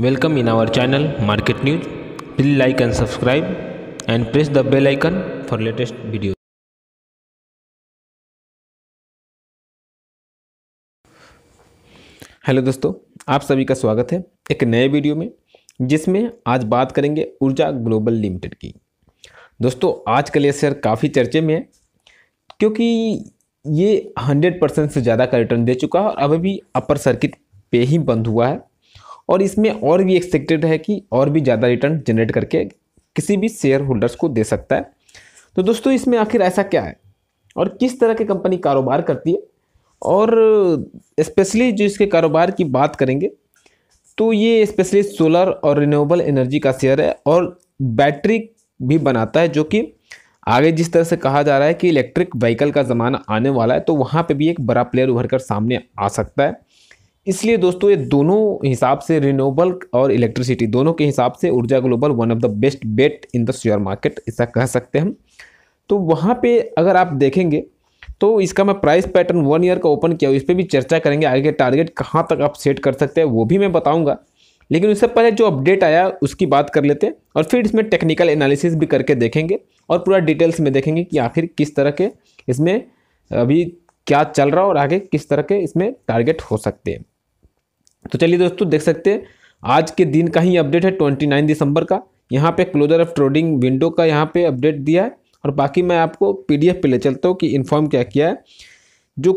Welcome in our channel Market News. Please like and subscribe and press the bell icon for latest videos. Hello दोस्तों आप सभी का स्वागत है एक नए वीडियो में जिसमें आज बात करेंगे ऊर्जा ग्लोबल लिमिटेड की दोस्तों आज कल ये शेयर काफ़ी चर्चे में है क्योंकि ये 100 परसेंट से ज़्यादा का रिटर्न दे चुका है और अभी भी अपर सर्किट पे ही बंद हुआ है और इसमें और भी एक्सपेक्टेड है कि और भी ज़्यादा रिटर्न जनरेट करके किसी भी शेयर होल्डर्स को दे सकता है तो दोस्तों इसमें आखिर ऐसा क्या है और किस तरह की कंपनी कारोबार करती है और स्पेशली जो इसके कारोबार की बात करेंगे तो ये स्पेशली सोलर और रिन्यूएबल एनर्जी का शेयर है और बैटरी भी बनाता है जो कि आगे जिस तरह से कहा जा रहा है कि इलेक्ट्रिक व्हीकल का ज़माना आने वाला है तो वहाँ पे भी एक बड़ा प्लेयर उभर कर सामने आ सकता है इसलिए दोस्तों ये दोनों हिसाब से रिन्यूएबल और इलेक्ट्रिसिटी दोनों के हिसाब से ऊर्जा global one of the best bet in the share market ऐसा कह सकते हैं हम तो वहाँ पे अगर आप देखेंगे तो इसका मैं प्राइस पैटर्न वन ईयर का ओपन किया इस पर भी चर्चा करेंगे आगे टारगेट कहाँ तक आप सेट कर सकते हैं वो भी मैं बताऊँगा लेकिन उससे पहले जो अपडेट आया उसकी बात कर लेते हैं और फिर इसमें टेक्निकल एनालिसिस भी करके देखेंगे और पूरा डिटेल्स में देखेंगे कि आखिर किस तरह के इसमें अभी क्या चल रहा है और आगे किस तरह के इसमें टारगेट हो सकते हैं तो चलिए दोस्तों देख सकते हैं आज के दिन का ही अपडेट है ट्वेंटी नाइन दिसंबर का यहाँ पे क्लोजर ऑफ ट्रेडिंग विंडो का यहाँ पे अपडेट दिया है और बाकी मैं आपको पीडीएफ पे ले चलता हूँ कि इन्फॉर्म क्या किया है जो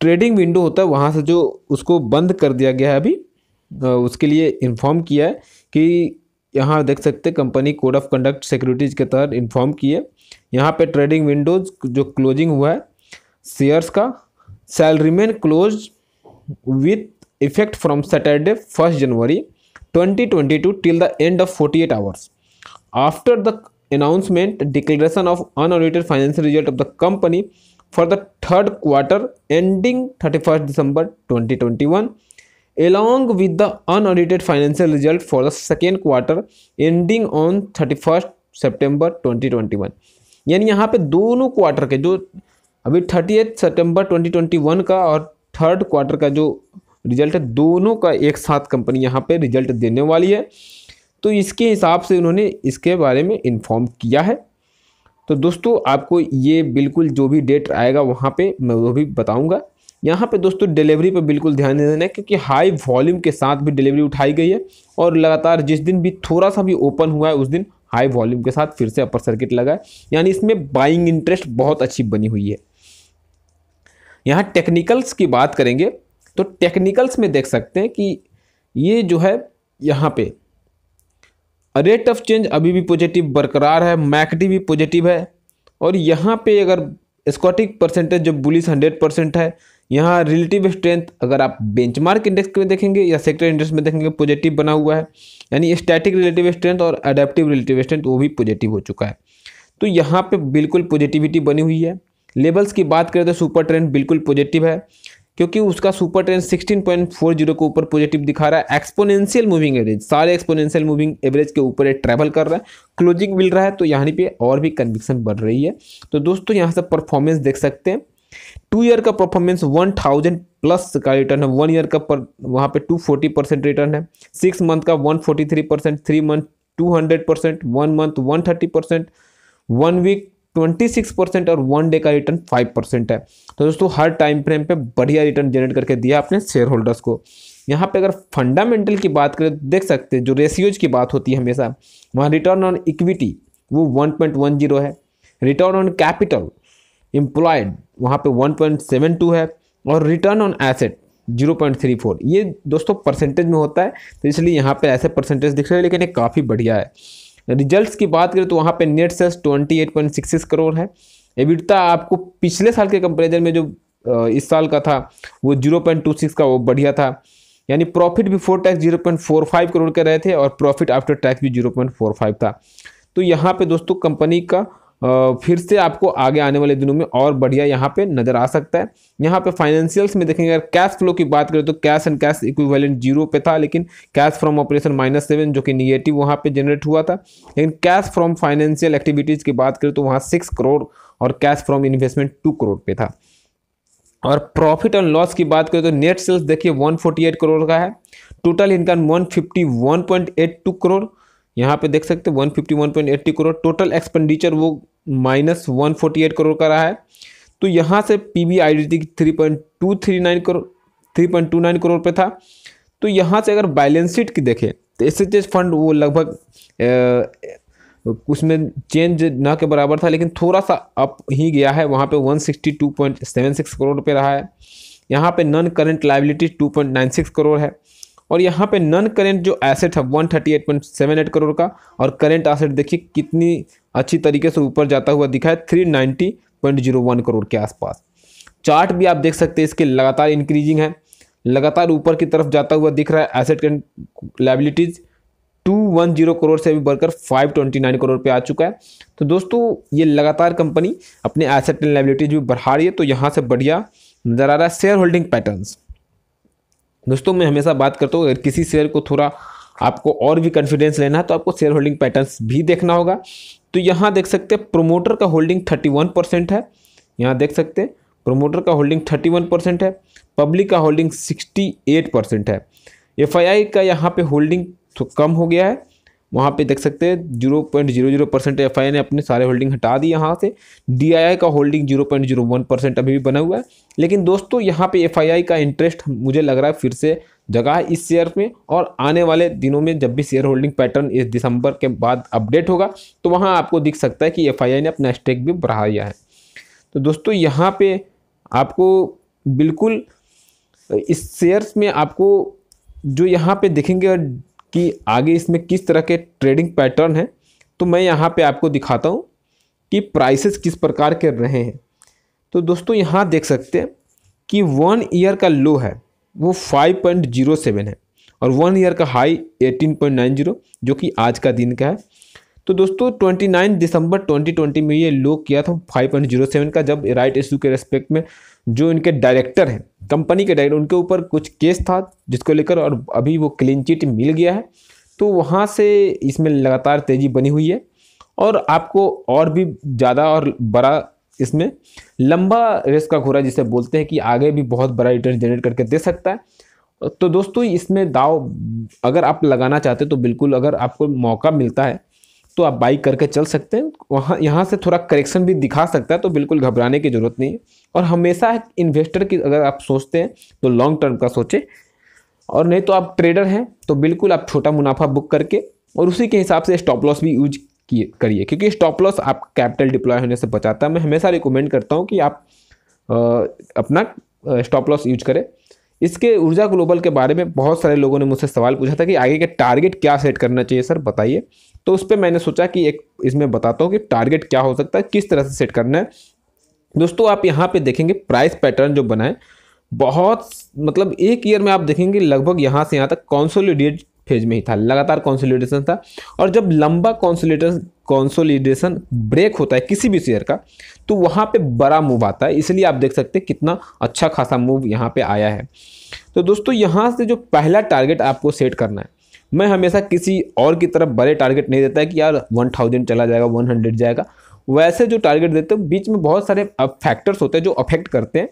ट्रेडिंग विंडो होता है वहाँ से जो उसको बंद कर दिया गया है अभी उसके लिए इन्फॉर्म किया है कि यहाँ देख सकते company code of conduct securities के तहत इन्फॉर्म किए यहाँ पर ट्रेडिंग विंडोज जो क्लोजिंग हुआ है शेयर्स का sale remain closed with effect from Saturday first January 2022 till the end of 48 hours after the announcement declaration of unaudited financial result of the company for the third quarter ending 31 December 2021 along with the unaudited financial result for the second quarter ending on thirty first twenty twenty one यानी यहाँ पे दोनों quarter के जो अभी thirty September twenty twenty one का और third quarter का जो रिजल्ट दोनों का एक साथ कंपनी यहाँ पर रिजल्ट देने वाली है तो इसके हिसाब से उन्होंने इसके बारे में इन्फॉर्म किया है तो दोस्तों आपको ये बिल्कुल जो भी डेट आएगा वहाँ पे मैं वो भी बताऊँगा यहाँ पे दोस्तों डिलीवरी पे बिल्कुल ध्यान देना है क्योंकि हाई वॉल्यूम के साथ भी डिलीवरी उठाई गई है और लगातार जिस दिन भी थोड़ा सा भी ओपन हुआ है उस दिन हाई वॉल्यूम के साथ फिर से अपर सर्किट लगा है यानी इसमें बाइंग इंटरेस्ट बहुत अच्छी बनी हुई है यहाँ टेक्निकल्स की बात करेंगे तो टेक्निकल्स में देख सकते हैं कि ये जो है यहाँ पे रेट ऑफ चेंज अभी भी पॉजिटिव बरकरार है मैकडी भी पॉजिटिव है और यहाँ पे अगर स्कॉटिक परसेंटेज जो बुलिस हंड्रेड परसेंट है यहाँ रिलेटिव स्ट्रेंथ अगर आप बेंचमार्क इंडेक्स में देखेंगे या सेक्टर इंडेक्स में देखेंगे पॉजिटिव बना हुआ है यानी स्टैटिक रिलेटिव स्ट्रेंथ और अडेप्टिव रिलेटिव स्ट्रेंथ वो भी पॉजिटिव हो चुका है तो यहाँ पे बिल्कुल पॉजिटिविटी बनी हुई है लेवल्स की बात करें तो सुपर ट्रेंड बिल्कुल पॉजिटिव है क्योंकि उसका सुपर ट्रेंड 16.40 के ऊपर पॉजिटिव दिखा रहा है एक्सपोनेंशियल मूविंग एवरेज सारे एक्सपोनेंशियल मूविंग एवरेज के ऊपर ट्रैवल कर रहा है क्लोजिंग मिल रहा है तो यहाँ पे और भी कन्विक्सन बढ़ रही है तो दोस्तों यहाँ से परफॉर्मेंस देख सकते हैं टू ईयर का परफॉर्मेंस वन थाउजेंड प्लस का रिटर्न है वन ईयर का पर वहाँ पे टू फोर्टी परसेंट रिटर्न है सिक्स मंथ का one forty three percent three month two hundred percent one month one thirty percent one week 26 percent और वन डे का रिटर्न 5 परसेंट है तो दोस्तों हर टाइम फ्रेम पे बढ़िया रिटर्न जनरेट करके दिया अपने शेयर होल्डर्स को यहाँ पे अगर फंडामेंटल की बात करें तो देख सकते हैं जो रेशियोज की बात होती है हमेशा वहाँ रिटर्न ऑन इक्विटी वो 1.10 है रिटर्न ऑन कैपिटल एम्प्लॉयड वहाँ पे 1.72 है और रिटर्न ऑन एसेट 0.34 ये दोस्तों परसेंटेज में होता है तो इसलिए यहाँ पे ऐसे परसेंटेज दिख रहे हैं लेकिन ये काफ़ी बढ़िया है रिजल्ट्स की बात करें तो वहाँ पे नेट सेल्स सिक्स करोड़ है एबिटा आपको पिछले साल के कंपेरिजन में जो इस साल का था वो जीरो पॉइंट टू सिक्स का वो बढ़िया था यानी profit before tax zero point four five crore के रहे थे और प्रॉफिट आफ्टर टैक्स भी जीरो पॉइंट फोर फाइव था तो यहाँ पे दोस्तों कंपनी का फिर से आपको आगे आने वाले दिनों में और बढ़िया यहाँ पे नज़र आ सकता है यहाँ पे फाइनेंशियल्स में देखेंगे अगर कैश फ्लो की बात करें तो cash and cash equivalent zero पे था लेकिन cash from operation minus seven जो कि निगेटिव वहाँ पे जनरेट हुआ था लेकिन कैश फ्रॉम फाइनेंशियल एक्टिविटीज़ की बात करें तो वहाँ सिक्स करोड़ और cash from investment two crore पे था और प्रॉफिट एंड लॉस की बात करें तो नेट सेल्स देखिए वन करोड़ का है टोटल इनकम वन करोड़ यहाँ पे देख सकते हैं 151.80 करोड़ टोटल एक्सपेंडिचर वो minus one forty eight crore का रहा है तो यहाँ से P B I D three point two three nine crore three point two nine crore पे था तो यहाँ से अगर बैलेंस शीट की देखें तो एस एच एस फंड वो लगभग उसमें चेंज ना के बराबर था लेकिन थोड़ा सा अप ही गया है वहाँ पे 162.76 करोड़ रुपये रहा है यहाँ पे नॉन करेंट लाइबिलिटी 2.96 करोड़ है और यहाँ पे नन करेंट जो एसेट है one thirty eight point seven eight crore का और करेंट एसेट देखिए कितनी अच्छी तरीके से ऊपर जाता हुआ दिखा है three ninety point zero one crore के आसपास चार्ट भी आप देख सकते हैं इसके लगातार इंक्रीजिंग है लगातार ऊपर की तरफ जाता हुआ दिख रहा है asset current liabilities two one zero crore से भी बढ़कर फाइव ट्वेंटी नाइन करोड़ पे आ चुका है तो दोस्तों ये लगातार कंपनी अपने एसेट एंड लाइबिलिटीज भी बढ़ा रही है तो यहाँ से बढ़िया नज़र आ रहा है शेयर होल्डिंग पैटर्न्स दोस्तों मैं हमेशा बात करता हूँ अगर किसी शेयर को थोड़ा आपको और भी कॉन्फिडेंस लेना है तो आपको शेयर होल्डिंग पैटर्न्स भी देखना होगा तो यहाँ देख सकते हैं प्रोमोटर का होल्डिंग थर्टी वन परसेंट है यहाँ देख सकते हैं प्रोमोटर का होल्डिंग थर्टी वन परसेंट है पब्लिक का होल्डिंग सिक्सटी एट परसेंट है एफ का यहाँ पे होल्डिंग कम हो गया है वहाँ पे देख सकते हैं zero point zero zero percent F ने अपने सारे होल्डिंग हटा दी यहाँ से डी का holding zero point zero one percent अभी भी बना हुआ है लेकिन दोस्तों यहाँ पे एफ का इंटरेस्ट मुझे लग रहा है फिर से जगह है इस शेयर में और आने वाले दिनों में जब भी शेयर होल्डिंग पैटर्न इस दिसंबर के बाद अपडेट होगा तो वहाँ आपको दिख सकता है कि एफ ने अपना स्टेक भी बढ़ाया है तो दोस्तों यहाँ पर आपको बिल्कुल इस शेयर्स में आपको जो यहाँ पे देखेंगे कि आगे इसमें किस तरह के ट्रेडिंग पैटर्न है तो मैं यहाँ पे आपको दिखाता हूँ कि प्राइसेस किस प्रकार के रहे हैं तो दोस्तों यहाँ देख सकते हैं कि वन ईयर का लो है वो फाइव पॉइंट जीरो सेवन है और वन ईयर का high eighteen point nine zero जो कि आज का दिन का है तो दोस्तों 29 दिसंबर 2020 में ये लो किया था 5.07 का जब राइट इशू के रेस्पेक्ट में जो इनके डायरेक्टर हैं कंपनी के डायरेक्टर उनके ऊपर कुछ केस था जिसको लेकर और अभी वो क्लीन चिट मिल गया है तो वहाँ से इसमें लगातार तेज़ी बनी हुई है और आपको और भी ज़्यादा और बड़ा इसमें लंबा रेस का घोरा जिसे बोलते हैं कि आगे भी बहुत बड़ा रिटर्न जनरेट करके दे सकता है तो दोस्तों इसमें दाव अगर आप लगाना चाहते तो बिल्कुल अगर आपको मौका मिलता है तो आप बाई करके चल सकते हैं वहाँ यहाँ से थोड़ा करेक्शन भी दिखा सकता है तो बिल्कुल घबराने की ज़रूरत नहीं है और हमेशा इन्वेस्टर की अगर आप सोचते हैं तो लॉन्ग टर्म का सोचें और नहीं तो आप ट्रेडर हैं तो बिल्कुल आप छोटा मुनाफा बुक करके और उसी के हिसाब से स्टॉप लॉस भी यूज किए करिए क्योंकि स्टॉप लॉस आप कैपिटल डिप्लॉय होने से बचाता है मैं हमेशा रिकमेंड करता हूँ कि आप आ, अपना स्टॉप लॉस यूज करें इसके ऊर्जा ग्लोबल के बारे में बहुत सारे लोगों ने मुझसे सवाल पूछा था कि आगे के टारगेट क्या सेट करना चाहिए सर बताइए तो उस पर मैंने सोचा कि एक इसमें बताता हूँ कि टारगेट क्या हो सकता है किस तरह से सेट करना है दोस्तों आप यहाँ पे देखेंगे प्राइस पैटर्न जो बना है बहुत मतलब एक ईयर में आप देखेंगे लगभग यहाँ से यहाँ तक कॉन्सोलिडेट फेज में ही था लगातार कॉन्सोलिडेशन था और जब लंबा कॉन्सोलिडेशन कॉन्सोलिडेशन ब्रेक होता है किसी भी शेयर का तो वहाँ पे बड़ा मूव आता है इसलिए आप देख सकते हैं कितना अच्छा खासा मूव यहाँ पे आया है तो दोस्तों यहाँ से जो पहला टारगेट आपको सेट करना है मैं हमेशा किसी और की तरफ बड़े टारगेट नहीं देता है कि यार वन थाउजेंड चला जाएगा वन हंड्रेड जाएगा वैसे जो टारगेट देते हैं बीच में बहुत सारे फैक्टर्स होते हैं जो अफेक्ट करते हैं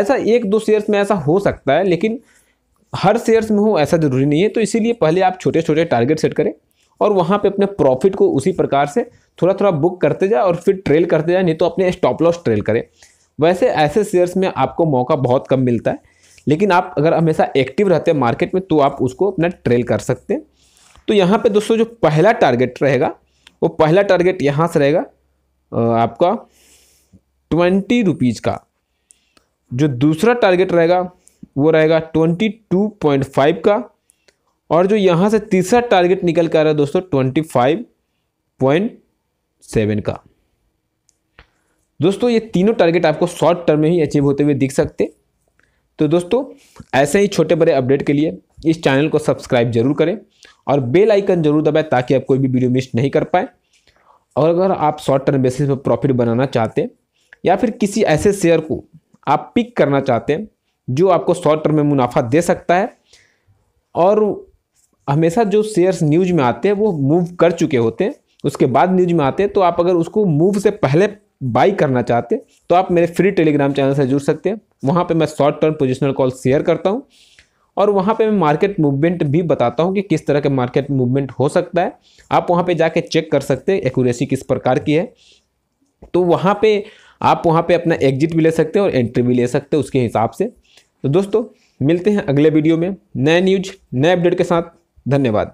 ऐसा एक दो शेयर्स में ऐसा हो सकता है लेकिन हर शेयर्स में हो ऐसा ज़रूरी नहीं है तो इसीलिए पहले आप छोटे छोटे टारगेट सेट करें और वहाँ पर अपने प्रॉफिट को उसी प्रकार से थोड़ा थोड़ा बुक करते जाए और फिर ट्रेल करते जाए नहीं तो अपने स्टॉप लॉस ट्रेल करें वैसे ऐसे शेयर्स में आपको मौका बहुत कम मिलता है लेकिन आप अगर हमेशा एक्टिव रहते हैं मार्केट में तो आप उसको अपना ट्रेल कर सकते हैं तो यहाँ पे दोस्तों जो पहला टारगेट रहेगा वो पहला टारगेट यहाँ से रहेगा आपका ट्वेंटी रुपीज़ का जो दूसरा टारगेट रहेगा वो रहेगा ट्वेंटी टू पॉइंट फाइव का और जो यहाँ से तीसरा टारगेट निकल कर रहा है दोस्तों ट्वेंटी फाइव पॉइंट सेवन का दोस्तों ये तीनों टारगेट आपको शॉर्ट टर्म में ही अचीव होते हुए दिख सकते हैं तो दोस्तों ऐसे ही छोटे बड़े अपडेट के लिए इस चैनल को सब्सक्राइब जरूर करें और बेल आइकन जरूर दबाएं ताकि आप कोई भी वीडियो मिस नहीं कर पाए और अगर आप शॉर्ट टर्म बेसिस पर प्रॉफिट बनाना चाहते हैं या फिर किसी ऐसे शेयर को आप पिक करना चाहते हैं जो आपको शॉर्ट टर्म में मुनाफा दे सकता है और हमेशा जो शेयर्स न्यूज में आते हैं वो मूव कर चुके होते हैं उसके बाद न्यूज में आते हैं तो आप अगर उसको मूव से पहले बाई करना चाहते हैं तो आप मेरे फ्री टेलीग्राम चैनल से जुड़ सकते हैं वहाँ पे मैं short term positional call share करता हूँ और वहाँ पे मैं मार्केट मूवमेंट भी बताता हूँ कि किस तरह के मार्केट मूवमेंट हो सकता है आप वहाँ पे जाके चेक कर सकते हैं एक्यूरेसी किस प्रकार की है तो वहाँ पे आप वहाँ पे अपना एग्जिट भी ले सकते हैं और एंट्री भी ले सकते हैं उसके हिसाब से तो दोस्तों मिलते हैं अगले वीडियो में नए न्यूज नए अपडेट के साथ धन्यवाद